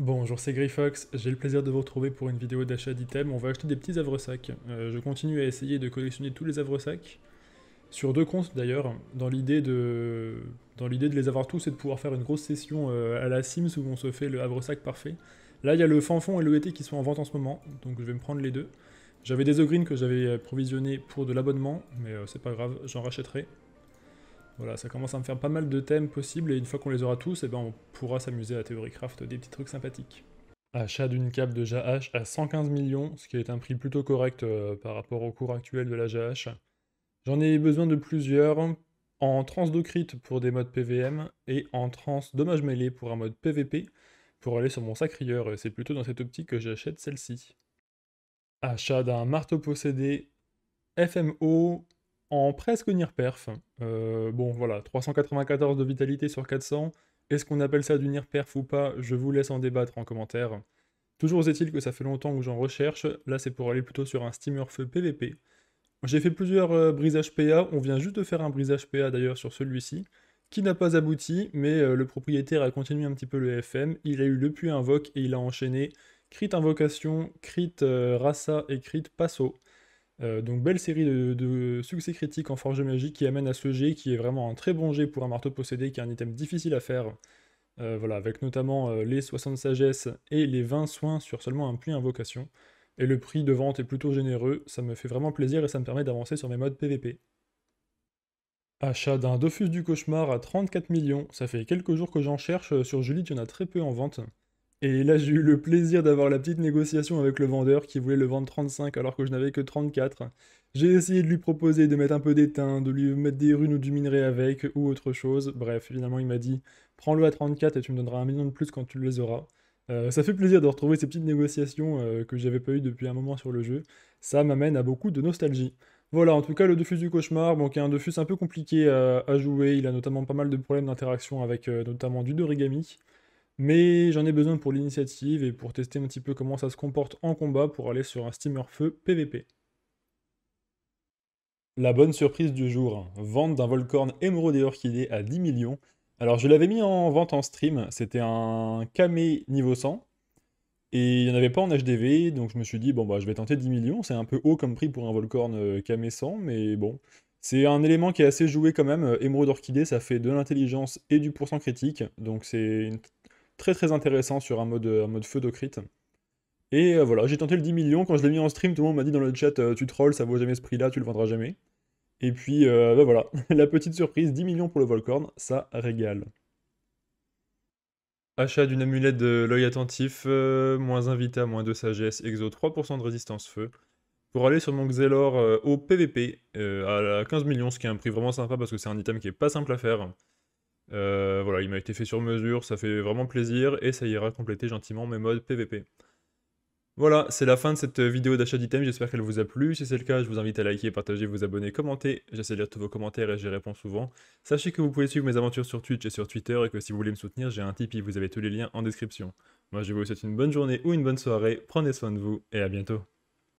Bonjour, c'est Grifox. J'ai le plaisir de vous retrouver pour une vidéo d'achat d'items. On va acheter des petits havres sacs. Euh, je continue à essayer de collectionner tous les havres sacs, sur deux comptes d'ailleurs, dans l'idée de... l'idée de les avoir tous et de pouvoir faire une grosse session euh, à la Sims où on se fait le havresac parfait. Là, il y a le Fanfon et le ET qui sont en vente en ce moment, donc je vais me prendre les deux. J'avais des ogrines que j'avais euh, provisionné pour de l'abonnement, mais c'est pas grave, j'en rachèterai. Voilà, ça commence à me faire pas mal de thèmes possibles, et une fois qu'on les aura tous, eh ben, on pourra s'amuser à TheoryCraft des petits trucs sympathiques. Achat d'une cape de JaH à 115 millions, ce qui est un prix plutôt correct euh, par rapport au cours actuel de la JaH. J'en ai besoin de plusieurs, en transdocrite pour des modes PVM, et en trans dommage mêlé pour un mode PVP, pour aller sur mon sacrieur, c'est plutôt dans cette optique que j'achète celle-ci. Achat d'un marteau possédé, FMO, en presque near perf. Euh, bon, voilà, 394 de vitalité sur 400. Est-ce qu'on appelle ça du near perf ou pas Je vous laisse en débattre en commentaire. Toujours est-il que ça fait longtemps que j'en recherche. Là, c'est pour aller plutôt sur un steamer feu PVP. J'ai fait plusieurs euh, brisages PA. On vient juste de faire un brisage PA d'ailleurs sur celui-ci, qui n'a pas abouti, mais euh, le propriétaire a continué un petit peu le FM. Il a eu le puits invoque et il a enchaîné crit invocation, crit rasa et crit passo. Euh, donc belle série de, succès critiques en forge magique qui amène à ce jet qui est vraiment un très bon jet pour un marteau possédé qui est un item difficile à faire. Euh, voilà, avec notamment euh, les 60 sagesse et les 20 soins sur seulement un puits invocation. Et le prix de vente est plutôt généreux, ça me fait vraiment plaisir et ça me permet d'avancer sur mes modes PVP. Achat d'un Dofus du cauchemar à 34 millions, ça fait quelques jours que j'en cherche, sur Julie il y en a très peu en vente. Et là, j'ai eu le plaisir d'avoir la petite négociation avec le vendeur qui voulait le vendre 35 alors que je n'avais que 34. J'ai essayé de lui proposer de mettre un peu d'étain, de lui mettre des runes ou du minerai avec, ou autre chose. Bref, finalement, il m'a dit prends-le à 34 et tu me donneras un million de plus quand tu les auras. Euh, ça fait plaisir de retrouver ces petites négociations euh, que j'avais pas eues depuis un moment sur le jeu. Ça m'amène à beaucoup de nostalgie. Voilà, en tout cas, le defus du cauchemar, bon, qui est un defus un peu compliqué à, jouer. Il a notamment pas mal de problèmes d'interaction avec euh, notamment du Dorigami mais j'en ai besoin pour l'initiative et pour tester un petit peu comment ça se comporte en combat pour aller sur un steamer feu PVP. La bonne surprise du jour, vente d'un Volcorn émeraude et orchidée à 10 millions. Alors je l'avais mis en vente en stream, c'était un camé niveau 100, et il n'y en avait pas en HDV, donc je me suis dit, bon bah je vais tenter 10 millions, c'est un peu haut comme prix pour un Volcorn camé euh, 100, mais bon. C'est un élément qui est assez joué quand même, émeraude euh, orchidée ça fait de l'intelligence et du pourcent critique, donc c'est une Très très intéressant sur un mode, euh, feu d'Ocrit. Et euh, voilà, j'ai tenté le 10 millions. Quand je l'ai mis en stream, tout le monde m'a dit dans le chat euh, Tu trolls, ça vaut jamais ce prix-là, tu le vendras jamais. Et puis, bah, voilà, la petite surprise 10 millions pour le Volcorn, ça régale. Achat d'une amulette de l'œil attentif, moins invita vita, moins de sagesse, exo 3% de résistance feu. Pour aller sur mon Xelor au PVP à 15 millions, ce qui est un prix vraiment sympa parce que c'est un item qui est pas simple à faire. Euh, voilà, il m'a été fait sur mesure, ça fait vraiment plaisir et ça ira compléter gentiment mes modes PVP. Voilà, c'est la fin de cette vidéo d'achat d'items, j'espère qu'elle vous a plu. Si c'est le cas, je vous invite à liker, partager, vous abonner, commenter. J'essaie de lire tous vos commentaires et j'y réponds souvent. Sachez que vous pouvez suivre mes aventures sur Twitch et sur Twitter et que si vous voulez me soutenir, j'ai un Tipeee, vous avez tous les liens en description. Moi, je vous souhaite une bonne journée ou une bonne soirée, prenez soin de vous et à bientôt.